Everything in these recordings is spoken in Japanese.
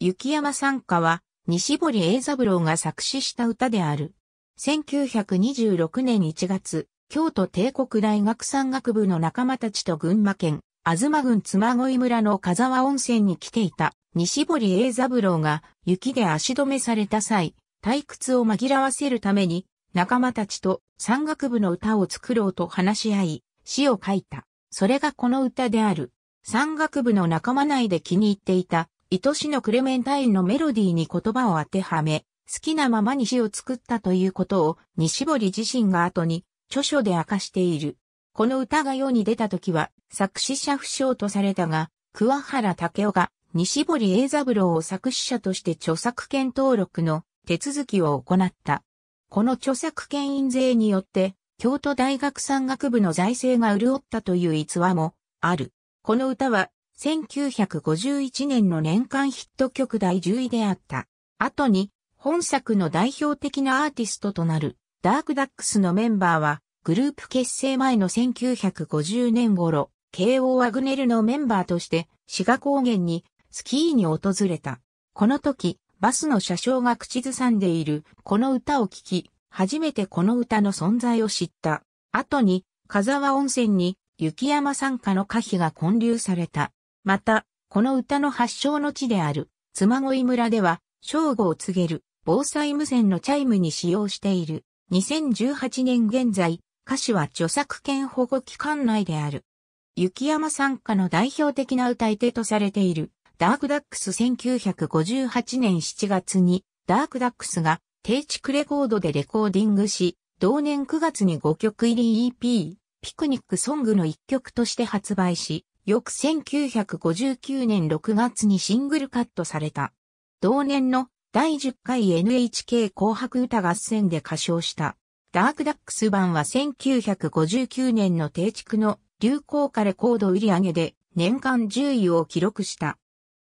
雪山参加は、西堀栄三郎が作詞した歌である。1926年1月、京都帝国大学山岳部の仲間たちと群馬県、あずま郡妻恋村の風沢温泉に来ていた西堀栄三郎が雪で足止めされた際、退屈を紛らわせるために仲間たちと山岳部の歌を作ろうと話し合い、詩を書いた。それがこの歌である。山岳部の仲間内で気に入っていた愛しのクレメンタインのメロディーに言葉を当てはめ、好きなままに詩を作ったということを西堀自身が後に著書で明かしている。この歌が世に出た時は作詞者不詳とされたが、桑原武夫が西堀栄三郎を作詞者として著作権登録の手続きを行った。この著作権印税によって京都大学山岳部の財政が潤ったという逸話もある。この歌は1951年の年間ヒット曲第10位であった。後に、本作の代表的なアーティストとなる、ダークダックスのメンバーは、グループ結成前の1950年頃、KO ワグネルのメンバーとして、滋賀高原に、スキーに訪れた。この時、バスの車掌が口ずさんでいる、この歌を聴き、初めてこの歌の存在を知った。後に、風沢温泉に、雪山参加の歌詞が混流された。また、この歌の発祥の地である、妻恋村では、正午を告げる、防災無線のチャイムに使用している。2018年現在、歌詞は著作権保護期間内である。雪山参加の代表的な歌い手とされている、ダークダックス1958年7月に、ダークダックスが、低地レコードでレコーディングし、同年9月に5曲入り EP、ピクニックソングの1曲として発売し、翌1959年6月にシングルカットされた。同年の第10回 NHK 紅白歌合戦で歌唱した。ダークダックス版は1959年の定畜の流行歌レコード売り上げで年間10位を記録した。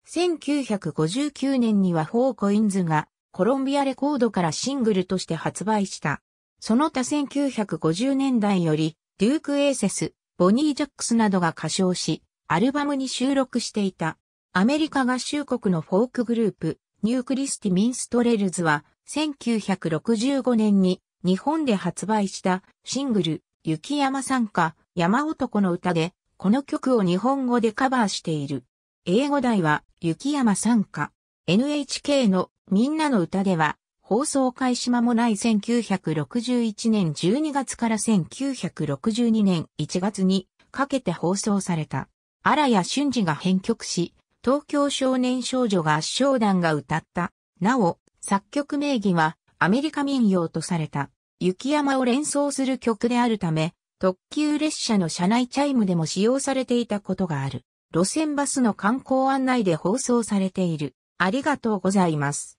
1959年にはフォーコインズがコロンビアレコードからシングルとして発売した。その他1950年代よりデューク・エーセス、ボニー・ジャックスなどが歌唱し、アルバムに収録していた。アメリカ合衆国のフォークグループ、ニュークリスティ・ミンストレルズは、1965年に日本で発売したシングル、雪山参加、山男の歌で、この曲を日本語でカバーしている。英語題は、雪山参加。NHK のみんなの歌では、放送開始間もない1961年12月から1962年1月にかけて放送された。荒谷俊二が編曲し、東京少年少女合唱団が歌った。なお、作曲名義はアメリカ民謡とされた、雪山を連想する曲であるため、特急列車の車内チャイムでも使用されていたことがある。路線バスの観光案内で放送されている。ありがとうございます。